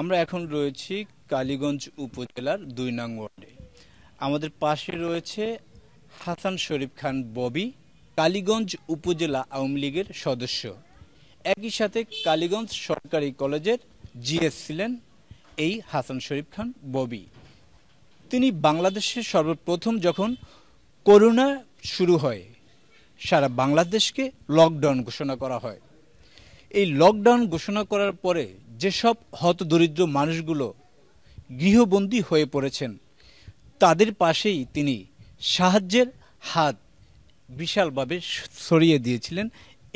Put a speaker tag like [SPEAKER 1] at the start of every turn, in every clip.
[SPEAKER 1] আমরা এখন রয়েছি কালীগঞ্জ উপজেলার দুই নং ওয়ার্ডে আমাদের পাশে রয়েছে হাসান শরীফ খান ববি কালীগঞ্জ উপজেলা আওয়ামী লীগের সদস্য একই সাথে কালীগঞ্জ সরকারি কলেজের জিএস ছিলেন এই হাসান শরীফ খান ববি তিনি বাংলাদেশে সর্বপ্রথম যখন করোনা শুরু হয় সারা বাংলাদেশকে লকডাউন ঘোষণা করা হয় এই লকডাউন ঘোষণা করার পরে যেসব হত দরিদ্র মানুষগুলো গৃহবন্দী হয়ে পড়েছেন তাদের পাশেই তিনি সাহায্যের হাত বিশালভাবে ছড়িয়ে দিয়েছিলেন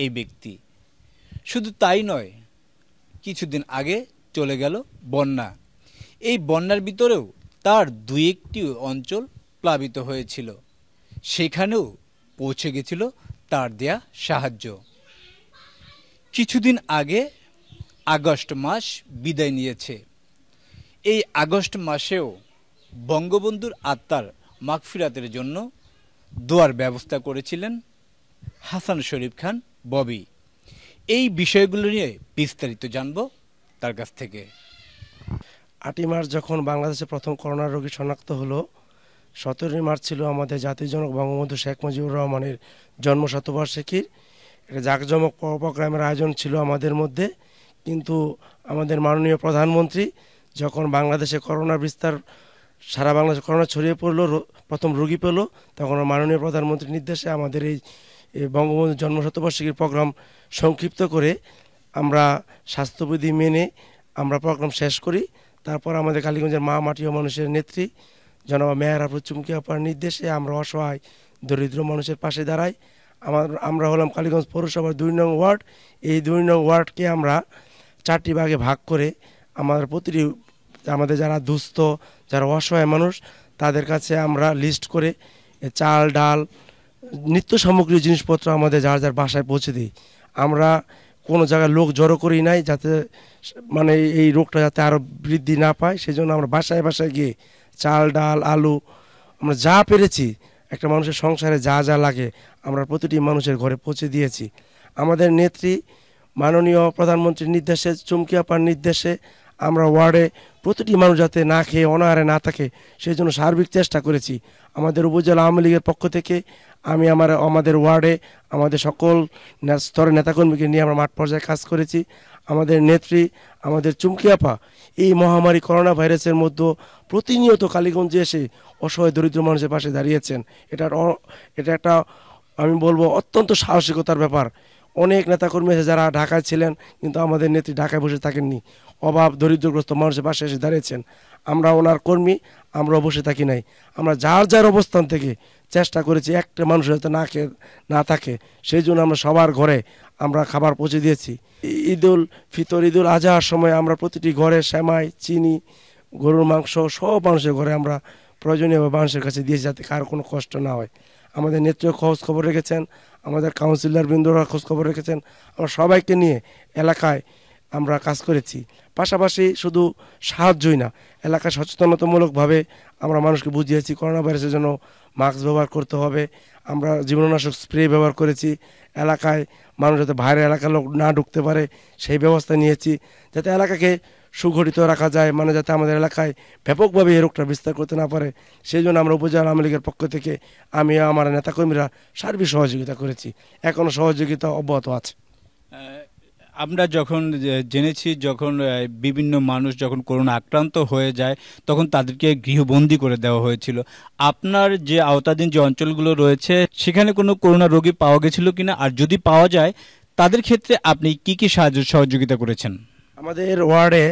[SPEAKER 1] এই ব্যক্তি শুধু তাই নয় কিছুদিন আগে চলে গেল বন্যা এই বন্যার ভিতরেও তার দুই একটি অঞ্চল প্লাবিত হয়েছিল সেখানেও পৌঁছে গেছিল তার দেয়া সাহায্য কিছুদিন আগে আগস্ট মাস বিদায় নিয়েছে এই আগস্ট মাসেও বঙ্গবন্ধুর আত্মার মাগফিরাতের জন্য দোয়ার ব্যবস্থা করেছিলেন হাসান শরীফ খান ববি এই বিষয়গুলো নিয়ে বিস্তারিত জানব তার কাছ থেকে
[SPEAKER 2] আটই মার্চ যখন বাংলাদেশে প্রথম করোনা রোগী শনাক্ত হলো সতেরোই মার্চ ছিল আমাদের জাতির জনক বঙ্গবন্ধু শেখ মুজিবুর রহমানের জন্ম শতবার্ষিকীর একটা জাঁকজমক প্রোগ্রামের আয়োজন ছিল আমাদের মধ্যে কিন্তু আমাদের মাননীয় প্রধানমন্ত্রী যখন বাংলাদেশে করোনা বিস্তার সারা বাংলাদেশে করোনা ছড়িয়ে পড়লো প্রথম রোগী পেল তখন মাননীয় প্রধানমন্ত্রীর নির্দেশে আমাদের এই বঙ্গবন্ধু জন্মশতবার্ষিকীর প্রোগ্রাম সংক্ষিপ্ত করে আমরা স্বাস্থ্যবিধি মেনে আমরা প্রোগ্রাম শেষ করি তারপর আমাদের কালীগঞ্জের মা মাটি ও মানুষের নেত্রী জনাব মেহরা প্রচুমকি আপার নির্দেশে আমরা অসহায় দরিদ্র মানুষের পাশে দাঁড়াই আমার আমরা হলাম কালীগঞ্জ পৌরসভার দুই নং ওয়ার্ড এই দুই নং ওয়ার্ডকে আমরা চারটি ভাগে ভাগ করে আমাদের প্রতিটি আমাদের যারা দুস্থ যারা অসহায় মানুষ তাদের কাছে আমরা লিস্ট করে চাল ডাল নিত্য সামগ্রী জিনিসপত্র আমাদের যার যার বাসায় পৌঁছে দিই আমরা কোনো জায়গায় লোক জড়ো করি নাই যাতে মানে এই রোগটা যাতে আরও বৃদ্ধি না পায় সেই জন্য আমরা বাসায় বাসায় গিয়ে চাল ডাল আলু আমরা যা পেরেছি একটা মানুষের সংসারে যা যা লাগে আমরা প্রতিটি মানুষের ঘরে পৌঁছে দিয়েছি আমাদের নেত্রী মাননীয় প্রধানমন্ত্রীর নির্দেশে চুমকিয়াপার নির্দেশে আমরা ওয়ার্ডে প্রতিটি মানুষ যাতে না খেয়ে অনাহারে না থাকে সেই জন্য সার্বিক চেষ্টা করেছি আমাদের উপজেলা আওয়ামী লীগের পক্ষ থেকে আমি আমার আমাদের ওয়ার্ডে আমাদের সকল স্তরের নেতাকর্মীকে নিয়ে আমরা মাঠ পর্যায়ে কাজ করেছি আমাদের নেত্রী আমাদের চুমকিয়াপা এই মহামারী করোনা ভাইরাসের মধ্যে প্রতিনিয়ত কালীগঞ্জে এসে অসহায় দরিদ্র মানুষের পাশে দাঁড়িয়েছেন এটা এটা একটা আমি বলবো অত্যন্ত সাহসিকতার ব্যাপার অনেক নেতাকর্মী আছে যারা ঢাকায় ছিলেন কিন্তু আমাদের নেত্রী ঢাকায় বসে থাকেননি অভাব দরিদ্রগ্রস্ত মানুষের পাশে এসে দাঁড়িয়েছেন আমরা ওনার কর্মী আমরা বসে থাকি নাই আমরা যার যার অবস্থান থেকে চেষ্টা করেছি একটা মানুষ যাতে না খেয়ে না থাকে সেই জন্য আমরা সবার ঘরে আমরা খাবার পৌঁছে দিয়েছি ঈদুল ফিতর ঈদুল আজহার সময় আমরা প্রতিটি ঘরে শ্যামাই চিনি গরুর মাংস সব মানুষের ঘরে আমরা প্রয়োজনীয় মানুষের কাছে দিয়েছি যাতে কার কোনো কষ্ট না হয় আমাদের নেত্রী খোঁজ খবর রেখেছেন আমাদের কাউন্সিলর বৃন্দরা খোঁজখবর রেখেছেন আমরা সবাইকে নিয়ে এলাকায় আমরা কাজ করেছি পাশাপাশি শুধু সাহায্যই না এলাকায় সচেতনতামূলকভাবে আমরা মানুষকে বুঝিয়েছি করোনা ভাইরাসের জন্য মাস্ক ব্যবহার করতে হবে আমরা জীবাণুনাশক স্প্রে ব্যবহার করেছি এলাকায় মানুষ যাতে বাইরের এলাকার লোক না ঢুকতে পারে সেই ব্যবস্থা নিয়েছি যাতে এলাকাকে সুগঠিত রাখা যায় মানে যাতে আমাদের এলাকায় ব্যাপকভাবে এই রোগটা বিস্তার করতে না পারে সেই জন্য আমরা উপজেলা আওয়ামী লীগের পক্ষ থেকে আমি আমার নেতাকর্মীরা সার্বিক সহযোগিতা করেছি এখনও সহযোগিতা অব্যাহত আছে
[SPEAKER 1] আমরা যখন জেনেছি যখন বিভিন্ন মানুষ যখন করোনা আক্রান্ত হয়ে যায় তখন তাদেরকে গৃহবন্দী করে দেওয়া হয়েছিল আপনার যে আওতাধীন যে অঞ্চলগুলো রয়েছে সেখানে কোনো করোনা রোগী পাওয়া গেছিল কিনা আর যদি পাওয়া
[SPEAKER 2] যায় তাদের ক্ষেত্রে আপনি কি কি সাহায্য সহযোগিতা করেছেন আমাদের ওয়ার্ডে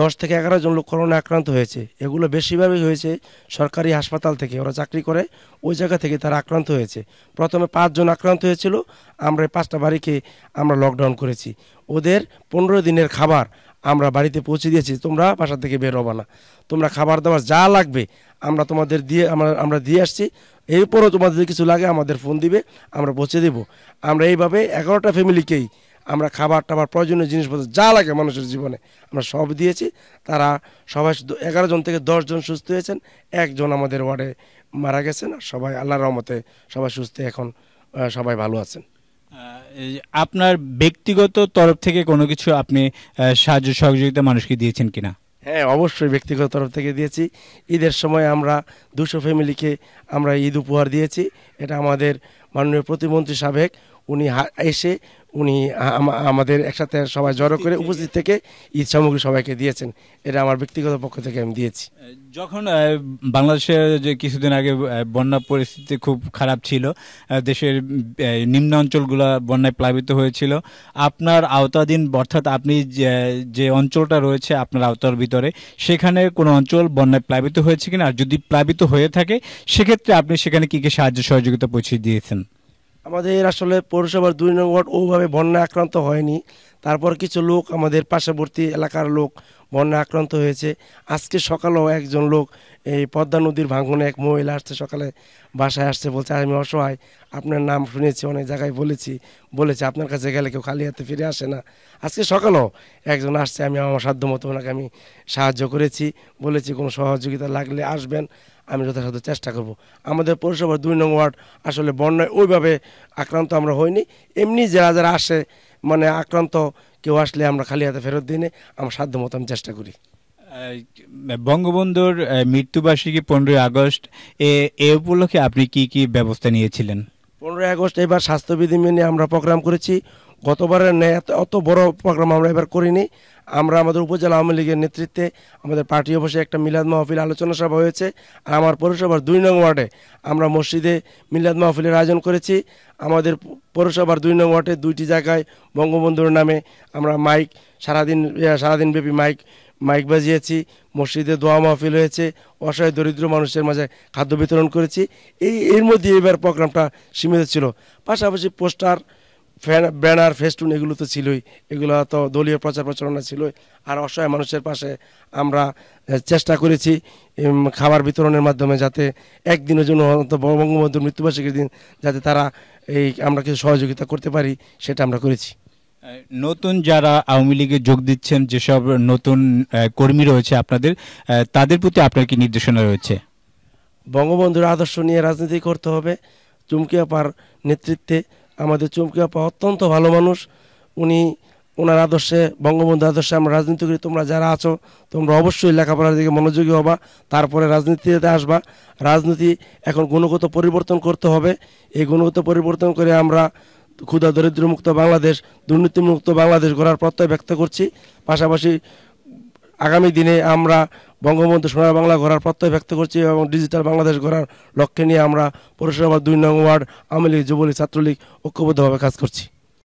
[SPEAKER 2] দশ থেকে এগারো জন লোক করোনা আক্রান্ত হয়েছে এগুলো বেশিরভাগই হয়েছে সরকারি হাসপাতাল থেকে ওরা চাকরি করে ওই জায়গা থেকে তারা আক্রান্ত হয়েছে প্রথমে পাঁচজন আক্রান্ত হয়েছিল আমরা পাঁচটা বাড়িকে আমরা লকডাউন করেছি ওদের পনেরো দিনের খাবার আমরা বাড়িতে পৌঁছে দিয়েছি তোমরা বাসা থেকে বের হবা না তোমরা খাবার দাবার যা লাগবে আমরা তোমাদের দিয়ে আমরা আমরা দিয়ে আসছি এরপরও তোমাদের কিছু লাগে আমাদের ফোন দিবে আমরা পৌঁছে দেব আমরা এইভাবে এগারোটা ফ্যামিলিকেই আমরা খাবার টাবার প্রয়োজনীয় জিনিসপত্র যা লাগে মানুষের জীবনে আমরা সব দিয়েছি তারা সবাই এগারো জন থেকে দশজন সুস্থ হয়েছেন একজন আমাদের ওয়ার্ডে মারা গেছেন সবাই আল্লাহ রহমতে সবাই সুস্থ এখন সবাই ভালো আছেন
[SPEAKER 1] আপনার ব্যক্তিগত তরফ থেকে কোনো কিছু আপনি সাহায্য সহযোগিতা মানুষকে দিয়েছেন কিনা
[SPEAKER 2] হ্যাঁ অবশ্যই ব্যক্তিগত তরফ থেকে দিয়েছি ঈদের সময় আমরা দুশো ফ্যামিলিকে আমরা ঈদ উপহার দিয়েছি এটা আমাদের মাননীয় প্রতিমন্ত্রী সাবেক উনি এসে উনি আমাদের একসাথে সবাই জড়ো করে উপস্থিত থেকে ঈদ সামগ্রী সবাইকে দিয়েছেন এটা আমার ব্যক্তিগত পক্ষ থেকে আমি দিয়েছি যখন বাংলাদেশে যে কিছুদিন
[SPEAKER 1] আগে বন্যা পরিস্থিতি খুব খারাপ ছিল দেশের নিম্ন অঞ্চলগুলো বন্যায় প্লাবিত হয়েছিল আপনার আওতাধীন অর্থাৎ আপনি যে অঞ্চলটা রয়েছে আপনার আওতার ভিতরে সেখানে কোনো অঞ্চল বন্যায় প্লাবিত হয়েছে কিনা আর যদি প্লাবিত হয়ে থাকে সেক্ষেত্রে আপনি সেখানে কী কী সাহায্য সহযোগিতা পৌঁছে দিয়েছেন
[SPEAKER 2] আমাদের আসলে পৌরসভার দুই নং ওয়ার্ড ওভাবে বন্যা আক্রান্ত হয়নি তারপর কিছু লোক আমাদের পার্শ্ববর্তী এলাকার লোক বন্যা আক্রান্ত হয়েছে আজকে সকালেও একজন লোক এই পদ্মা নদীর ভাঙনে এক মহিলা আসছে সকালে বাসায় আসছে বলছে আমি অসহায় আপনার নাম শুনেছি অনেক জায়গায় বলেছি বলেছে আপনার কাছে গেলে কেউ খালি হাতে ফিরে আসে না আজকে সকালেও একজন আসছে আমি আমার সাধ্য মতো ওনাকে আমি সাহায্য করেছি বলেছি কোনো সহযোগিতা লাগলে আসবেন আমি যথাসাধ্য চেষ্টা করব আমাদের পৌরসভার দুই নং ওয়ার্ড আসলে বন্যায় ওইভাবে আক্রান্ত আমরা হইনি এমনি যারা যারা আসে মানে আক্রান্ত কেউ আসলে আমরা খালি হাতে ফেরত দিনে আমার সাধ্য মতো আমি চেষ্টা করি বঙ্গবন্ধুর মৃত্যুবার্ষিকী পনেরোই আগস্ট
[SPEAKER 1] এ উপলক্ষে আপনি কি কি ব্যবস্থা নিয়েছিলেন
[SPEAKER 2] পনেরোই আগস্ট এবার স্বাস্থ্যবিধি মেনে আমরা প্রোগ্রাম করেছি গতবারের ন্যায় এত অত বড় প্রোগ্রাম আমরা এবার করিনি আমরা আমাদের উপজেলা আওয়ামী লীগের নেতৃত্বে আমাদের পার্টি অফিসে একটা মিলাদ মাহফিল আলোচনা সভা হয়েছে আর আমার পৌরসভার দুই নং ওয়ার্ডে আমরা মসজিদে মিলাদ মাহফিলের আয়োজন করেছি আমাদের পৌরসভার দুই নং ওয়ার্ডে দুইটি জায়গায় বঙ্গবন্ধুর নামে আমরা মাইক সারাদিন সারাদিন ব্যাপী মাইক মাইক বাজিয়েছি মসজিদে দোয়া মাহফিল হয়েছে অসহায় দরিদ্র মানুষের মাঝে খাদ্য বিতরণ করেছি এই এর মধ্যে এবার প্রোগ্রামটা সীমিত ছিল পাশাপাশি পোস্টার ব্যানার ফেস্টুন এগুলো তো ছিলই এগুলো তো দলীয় প্রচার প্রচারণা ছিল আর অসহায় মানুষের পাশে আমরা চেষ্টা করেছি খাবার বিতরণের মাধ্যমে যাতে একদিনের জন্য বঙ্গবন্ধুর মৃত্যুবার্ষিকীর দিন যাতে তারা এই আমরা কিছু সহযোগিতা করতে পারি সেটা আমরা করেছি
[SPEAKER 1] নতুন যারা আওয়ামী লীগে যোগ দিচ্ছেন যেসব নতুন কর্মী রয়েছে আপনাদের তাদের প্রতি আপনার কি নির্দেশনা রয়েছে
[SPEAKER 2] বঙ্গবন্ধুর আদর্শ নিয়ে রাজনীতি করতে হবে চুমকি আপার নেতৃত্বে আমাদের চুমকি আপা অত্যন্ত ভালো মানুষ উনি ওনার আদর্শে বঙ্গবন্ধু আদর্শে আমরা রাজনীতি করি তোমরা যারা আছো তোমরা অবশ্যই লেখাপড়ার দিকে মনোযোগী হবা তারপরে রাজনীতিতে আসবা রাজনীতি এখন গুণগত পরিবর্তন করতে হবে এই গুণগত পরিবর্তন করে আমরা ক্ষুদা দরিদ্রমুক্ত বাংলাদেশ দুর্নীতিমুক্ত বাংলাদেশ গড়ার প্রত্যয় ব্যক্ত করছি পাশাপাশি আগামী দিনে আমরা বঙ্গবন্ধু সোনার বাংলা গড়ার প্রত্যয় ব্যক্ত করছি এবং ডিজিটাল বাংলাদেশ গড়ার লক্ষ্যে নিয়ে আমরা পৌরসভার দুই নং ওয়ার্ড আওয়ামী লীগ যুবলীগ ছাত্রলীগ ঐক্যবদ্ধভাবে কাজ করছি